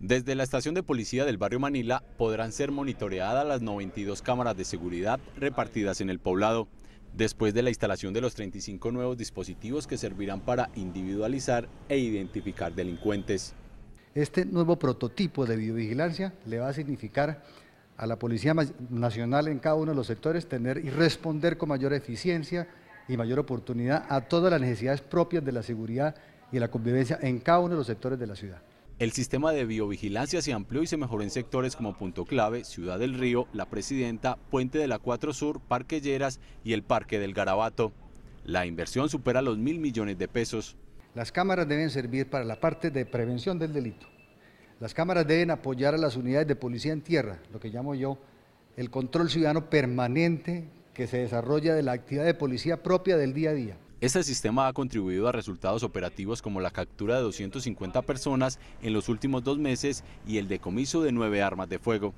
Desde la estación de policía del barrio Manila podrán ser monitoreadas las 92 cámaras de seguridad repartidas en el poblado, después de la instalación de los 35 nuevos dispositivos que servirán para individualizar e identificar delincuentes. Este nuevo prototipo de videovigilancia le va a significar a la Policía Nacional en cada uno de los sectores tener y responder con mayor eficiencia y mayor oportunidad a todas las necesidades propias de la seguridad y la convivencia en cada uno de los sectores de la ciudad. El sistema de biovigilancia se amplió y se mejoró en sectores como Punto Clave, Ciudad del Río, La Presidenta, Puente de la 4 Sur, Parque Lleras y el Parque del Garabato. La inversión supera los mil millones de pesos. Las cámaras deben servir para la parte de prevención del delito. Las cámaras deben apoyar a las unidades de policía en tierra, lo que llamo yo el control ciudadano permanente que se desarrolla de la actividad de policía propia del día a día. Este sistema ha contribuido a resultados operativos como la captura de 250 personas en los últimos dos meses y el decomiso de nueve armas de fuego.